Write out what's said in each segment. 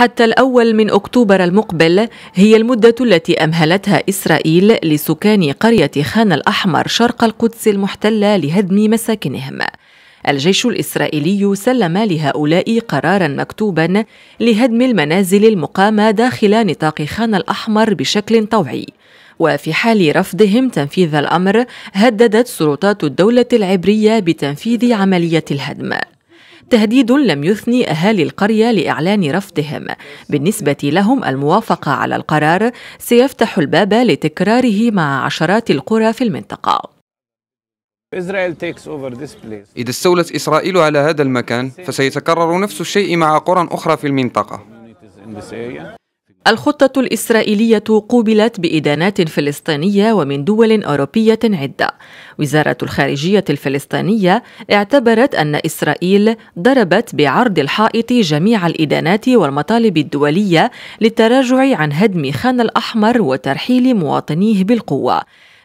حتى الأول من أكتوبر المقبل هي المدة التي أمهلتها إسرائيل لسكان قرية خان الأحمر شرق القدس المحتلة لهدم مساكنهم الجيش الإسرائيلي سلم لهؤلاء قرارا مكتوبا لهدم المنازل المقامة داخل نطاق خان الأحمر بشكل طوعي وفي حال رفضهم تنفيذ الأمر هددت سلطات الدولة العبرية بتنفيذ عملية الهدم تهديد لم يثني أهالي القرية لإعلان رفضهم بالنسبة لهم الموافقة على القرار سيفتح الباب لتكراره مع عشرات القرى في المنطقة إذا استولت إسرائيل على هذا المكان فسيتكرر نفس الشيء مع قرى أخرى في المنطقة الخطة الإسرائيلية قوبلت بإدانات فلسطينية ومن دول أوروبية عدة. وزارة الخارجية الفلسطينية اعتبرت أن إسرائيل ضربت بعرض الحائط جميع الإدانات والمطالب الدولية للتراجع عن هدم خان الأحمر وترحيل مواطنيه بالقوة.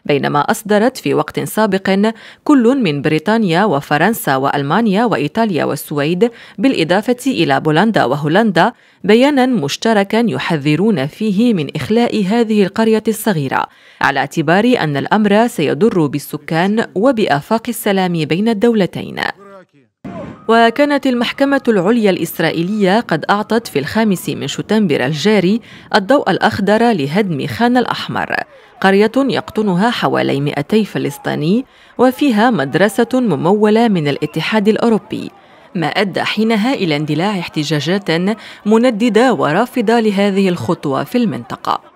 بينما أصدرت في وقت سابق كل من بريطانيا وفرنسا وألمانيا وإيطاليا والسويد بالإضافة إلى بولندا وهولندا بيانا مشتركا يحذرون فيه من إخلاء هذه القرية الصغيرة على اعتبار أن الأمر سيضر بالسكان وبآفاق السلام بين الدولتين وكانت المحكمة العليا الإسرائيلية قد أعطت في الخامس من شتنبر الجاري الضوء الأخضر لهدم خان الأحمر قرية يقطنها حوالي 200 فلسطيني وفيها مدرسة ممولة من الاتحاد الأوروبي ما أدى حينها إلى اندلاع احتجاجات منددة ورافضة لهذه الخطوة في المنطقة